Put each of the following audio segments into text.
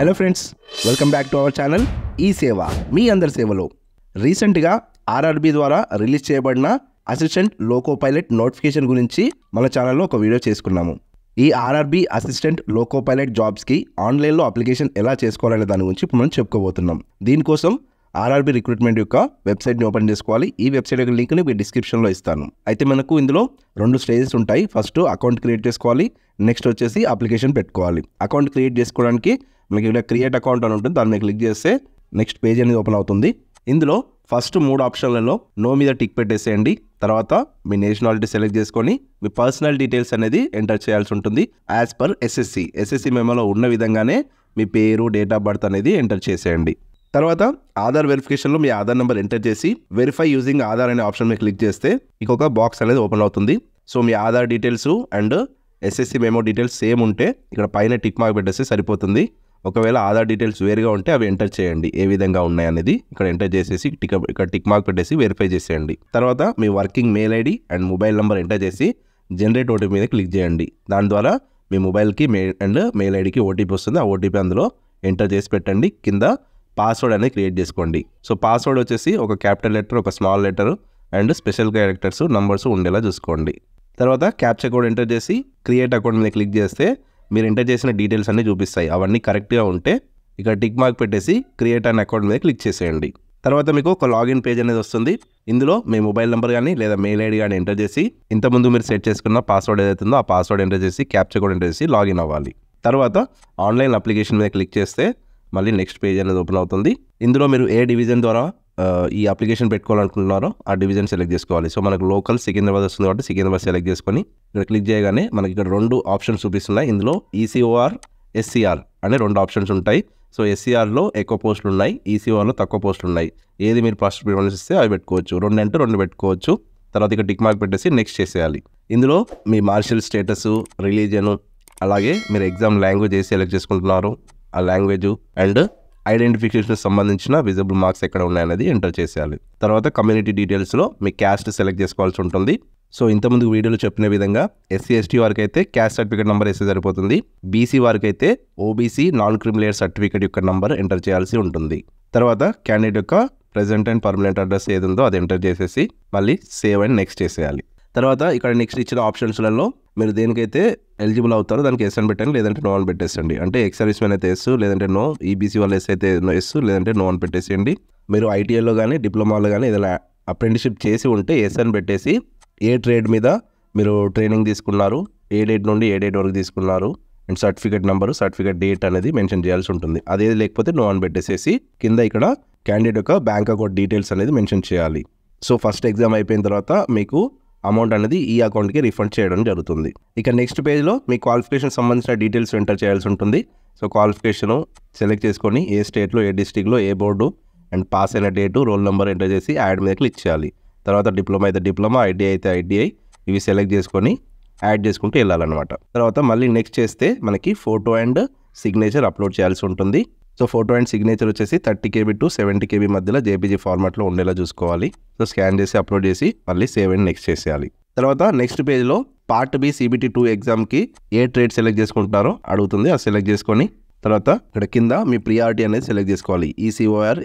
hello friends welcome back to our channel ఈ సేవ మీ అందరి సేవలో రీసెంట్గా ఆర్ఆర్బీ ద్వారా రిలీజ్ చేయబడిన అసిస్టెంట్ లోకో పైలట్ నోటిఫికేషన్ గురించి మన ఛానల్లో ఒక వీడియో చేసుకున్నాము ఈ ఆర్ఆర్బీ అసిస్టెంట్ లోకో పైలట్ జాబ్స్కి ఆన్లైన్లో అప్లికేషన్ ఎలా చేసుకోవాలనే దాని గురించి మనం చెప్పుకోబోతున్నాం దీనికోసం ఆర్ఆర్బీ రిక్రూట్మెంట్ యొక్క వెబ్సైట్ని ఓపెన్ చేసుకోవాలి ఈ వెబ్సైట్ యొక్క లింక్ని మీ డిస్క్రిప్షన్లో ఇస్తాను అయితే మనకు ఇందులో రెండు స్టేజెస్ ఉంటాయి ఫస్ట్ అకౌంట్ క్రియేట్ చేసుకోవాలి నెక్స్ట్ వచ్చేసి అప్లికేషన్ పెట్టుకోవాలి అకౌంట్ క్రియేట్ చేసుకోవడానికి మనకి ఇలా క్రియేట్ అకౌంట్ అని ఉంటుంది దాన్ని క్లిక్ చేస్తే నెక్స్ట్ పేజ్ అనేది ఓపెన్ అవుతుంది ఇందులో ఫస్ట్ మూడు ఆప్షన్లలో నో మీద టిక్ పెట్టేసేయండి తర్వాత మీ నేషనాలిటీ సెలెక్ట్ చేసుకొని మీ పర్సనల్ డీటెయిల్స్ అనేది ఎంటర్ చేయాల్సి ఉంటుంది యాజ్ పర్ ఎస్ఎస్సి ఎస్ఎస్సి మెమోలో ఉన్న విధంగానే మీ పేరు డేట్ ఆఫ్ బర్త్ అనేది ఎంటర్ చేసేయండి తర్వాత ఆధార్ వెరిఫికేషన్లో మీ ఆధార్ నెంబర్ ఎంటర్ చేసి వెరిఫై యూజింగ్ ఆధార్ అనే ఆప్షన్ మీద క్లిక్ చేస్తే మీకు ఒక బాక్స్ అనేది ఓపెన్ అవుతుంది సో మీ Aadhaar details and SSC memo details same ఉంటే ఇక్కడ పైన టిక్ మార్క్ పెట్టేస్తే సరిపోతుంది ఒకవేళ ఆధార్ డీటెయిల్స్ వేరుగా ఉంటే అవి ఎంటర్ చేయండి ఏ విధంగా ఉన్నాయి అనేది ఇక్కడ ఎంటర్ చేసేసి టిక్ ఇక్కడ టిక్ మార్క్ పెట్టేసి వెరిఫై చేసేయండి తర్వాత మీ working mail ID and mobile number enter చేసి జనరేట్ ఓటీపీ మీద క్లిక్ చేయండి దాని ద్వారా మీ మొబైల్కి మెయిల్ అండ్ మెయిల్ ఐడికి ఓటీపీ వస్తుంది ఆ ఓటీపీ అందులో ఎంటర్ చేసి పెట్టండి కింద పాస్వర్డ్ అనేది క్రియేట్ చేసుకోండి సో పాస్వర్డ్ వచ్చేసి ఒక క్యాపిటల్ లెటర్ ఒక small letter and special characters numbers ఉండేలా చూసుకోండి తర్వాత క్యాప్చర్ కోడ్ ఎంటర్ చేసి క్రియేట్ అకౌంట్ మీద క్లిక్ చేస్తే మీరు ఎంటర్ చేసిన డీటెయిల్స్ అన్నీ చూపిస్తాయి అవన్నీ కరెక్ట్గా ఉంటే ఇక్కడ టిక్ మార్క్ పెట్టేసి క్రియేట్ అన్ అకౌంట్ మీద క్లిక్ చేసేయండి తర్వాత మీకు ఒక లాగిన్ పేజ్ అనేది వస్తుంది ఇందులో మీ మొబైల్ నెంబర్ కానీ లేదా మెయిల్ ఐడి కానీ ఎంటర్ చేసి ఇంతకుముందు మీరు సెట్ చేసుకున్న పాస్వర్డ్ ఏదైతుందో ఆ పాస్వర్డ్ ఎంటర్ చేసి క్యాప్చర్ కూడా ఎంటర్ చేసి లాగిన్ అవ్వాలి తర్వాత ఆన్లైన్ అప్లికేషన్ మీద క్లిక్ చేస్తే మళ్ళీ నెక్స్ట్ పేజ్ అనేది ఓపెన్ అవుతుంది ఇందులో మీరు ఏ డివిజన్ ద్వారా ఈ అప్లికేషన్ పెట్టుకోవాలనుకుంటున్నారో ఆ డివిజన్ సెలెక్ట్ చేసుకోవాలి సో మనకు లోకల్ సికింద్రాబాద్ వస్తుంది కాబట్టి సికింద్రాబాద్ సెలెక్ట్ చేసుకొని ఇక్కడ క్లిక్ చేయగానే మనకి ఇక్కడ రెండు ఆప్షన్స్ చూపిస్తున్నాయి ఇందులో ఈసీఓఆర్ e ఎస్సీఆర్ అనే రెండు ఆప్షన్స్ ఉంటాయి సో ఎస్సీఆర్లో ఎక్కువ పోస్టులు ఉన్నాయి ఈసీఓఆర్లో e తక్కువ పోస్టులు ఉన్నాయి ఏది మీరు ఫస్ట్ ప్రిఫరెన్స్ ఇస్తే అవి పెట్టుకోవచ్చు రెండు అంటే రెండు పెట్టుకోవచ్చు తర్వాత ఇక్కడ టిక్ మార్క్ పెట్టేసి నెక్స్ట్ చేసేయాలి ఇందులో మీ మార్షల్ స్టేటస్ రిలీజియను అలాగే మీరు ఎగ్జామ్ లాంగ్వేజ్ ఏ సెలెక్ట్ చేసుకుంటున్నారు ఆ లాంగ్వేజ్ అండ్ ఐడెంటిఫికేషన్ సంబంధించిన విజిబుల్ మార్క్స్ ఎక్కడ ఉన్నాయనేది ఎంటర్ చేసేయాలి తర్వాత కమ్యూనిటీ డీటెయిల్స్లో మీ క్యాస్ట్ సెలెక్ట్ చేసుకోవాల్సి ఉంటుంది సో ఇంతకుముందు వీడియోలో చెప్పిన విధంగా ఎస్సీ ఎస్టీ వారికి అయితే క్యాస్ట్ సర్టిఫికేట్ నెంబర్ వేస్తే సరిపోతుంది బీసీ వారికి అయితే ఓబీసీ నాన్ క్రిమిలేయర్ సర్టిఫికేట్ యొక్క నెంబర్ ఎంటర్ చేయాల్సి ఉంటుంది తర్వాత క్యాండిడేట్ యొక్క ప్రెసెంట్ అండ్ పర్మనెంట్ అడ్రస్ ఏదో అది ఎంటర్ చేసేసి మళ్ళీ సేవ్ అండ్ నెక్స్ట్ చేసేయాలి తర్వాత ఇక్కడ నెక్స్ట్ ఇచ్చిన ఆప్షన్స్లలో మీరు దేనికైతే ఎలిజిబుల్ అవుతారో దానికి ఎస్ అని పెట్టండి లేదంటే నో అని పెట్టేసండి అంటే ఎక్స్ సర్వీస్ మ్యాన్ అయితే ఎస్ లేదంటే నో ఈబీసీ వాళ్ళు ఎస్ అయితే ఎస్ లేదంటే నో అని పెట్టేసేయండి మీరు ఐటీఐలో కానీ డిప్లొమాలో కానీ ఏదైనా అప్రెంటిషిప్ చేసి ఉంటే ఎస్ అని పెట్టేసి ఏ ట్రేడ్ మీద మీరు ట్రైనింగ్ తీసుకున్నారు ఏ డేట్ నుండి ఏ డేట్ వరకు తీసుకున్నారు and certificate number certificate date అనేది మెన్షన్ చేయాల్సి ఉంటుంది అదే లేకపోతే నో అని పెట్టేసేసి కింద ఇక్కడ క్యాండిడేట్ యొక్క బ్యాంక్ అకౌంట్ డీటెయిల్స్ అనేది మెన్షన్ చేయాలి సో ఫస్ట్ ఎగ్జామ్ అయిపోయిన తర్వాత మీకు అమౌంట్ అనేది ఈ అకౌంట్కి రిఫండ్ చేయడం జరుగుతుంది ఇక నెక్స్ట్ పేజ్లో మీ క్వాలిఫికేషన్ సంబంధించిన డీటెయిల్స్ ఎంటర్ చేయాల్సి ఉంటుంది సో క్వాలిఫికేషన్ సెలెక్ట్ చేసుకొని ఏ స్టేట్లో ఏ డిస్టిక్లో ఏ బోర్డు అండ్ పాస్ అయిన డేటు రోల్ నెంబర్ ఎంటర్ చేసి యాడ్ మీద క్లిక్ చేయాలి తర్వాత డిప్లొమా అయితే డిప్లొమా ఐడిఐ అయితే ఐడిఐ ఇవి సెలెక్ట్ చేసుకొని యాడ్ చేసుకుంటూ వెళ్ళాలన్నమాట తర్వాత మళ్ళీ నెక్స్ట్ చేస్తే మనకి ఫోటో అండ్ సిగ్నేచర్ అప్లోడ్ చేయాల్సి ఉంటుంది సో ఫోటో అండ్ సిగ్నేచర్ వచ్చేసి thirty KB to seventy KB మధ్యలో జేపీజీ ఫార్మాట్లో ఉండేలా చూసుకోవాలి సో స్కాన్ చేసి అప్లోడ్ చేసి మళ్ళీ సేవ్ అండ్ నెక్స్ట్ చేసేయాలి తర్వాత నెక్స్ట్ పేజ్లో పార్ట్ బి సిబిటీ టూ ఎగ్జామ్కి ఏ ట్రేడ్ సెలెక్ట్ చేసుకుంటున్నారో అడుగుతుంది అది సెలెక్ట్ చేసుకొని తర్వాత ఇక్కడ కింద మీ ప్రియారిటీ అనేది సెలెక్ట్ చేసుకోవాలి ఈసీఓఆర్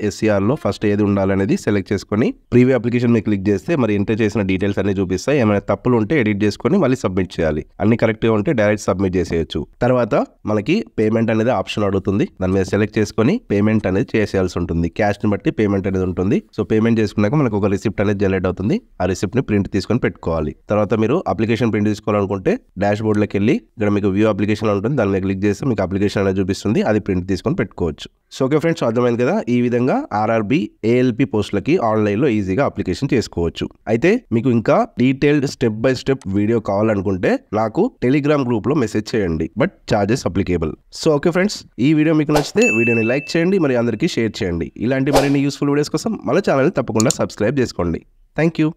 లో ఫస్ట్ ఏది ఉండాలనేది సెలెక్ట్ చేసుకొని ప్రీవియో అప్లికేషన్ మీరు క్లిక్ చేస్తే మరి ఎంటర్ చేసిన డీటెయిల్స్ అన్ని చూపిస్తాయి ఏమైనా తప్పులు ఉంటే ఎడిట్ చేసుకొని మళ్ళీ సబ్మిట్ చేయాలి అన్ని కరెక్ట్గా ఉంటే డైరెక్ట్ సబ్మిట్ చేసేయచ్చు తర్వాత మనకి పేమెంట్ అనేది ఆప్షన్ అడుగుతుంది దాని మీద సెలెక్ట్ చేసుకొని పేమెంట్ అనేది చేసేయాల్సి ఉంటుంది క్యాష్ని బట్టి పేమెంట్ అనేది ఉంటుంది సో పేమెంట్ చేసుకున్నాక మనకు ఒక రిసిప్ట్ అనేది జనరేట్ అవుతుంది ఆ రిసిప్ట్ ని ప్రింట్ తీసుకొని పెట్టుకోవాలి తర్వాత మీరు అప్లికేషన్ ప్రింట్ తీసుకోవాలనుకుంటే డాష్ లోకి వెళ్ళి ఇక్కడ మీకు వ్యూ అప్లికేషన్ ఉంటుంది దాని మీద క్లిక్ చేస్తే మీకు అప్లికేషన్ అనేది చూపిస్తుంది వస్తుంది అది ప్రింట్ తీసుకొని పెట్టుకోవచ్చు సో ఓకే ఫ్రెండ్స్ అర్థమైంది కదా ఈ విధంగా ఆర్ఆర్బి ఏఎల్పి పోస్టులకి ఆన్లైన్లో ఈజీగా అప్లికేషన్ చేసుకోవచ్చు అయితే మీకు ఇంకా detailed step by step video కావాలనుకుంటే నాకు టెలిగ్రామ్ గ్రూప్లో మెసేజ్ చేయండి but charges applicable so okay friends ఈ వీడియో మీకు నచ్చితే వీడియోని లైక్ చేయండి మరి అందరికీ షేర్ చేయండి ఇలాంటి మరిన్ని యూస్ఫుల్ వీడియోస్ కోసం మన ఛానల్ తప్పకుండా సబ్స్క్రైబ్ చేసుకోండి థ్యాంక్ యూ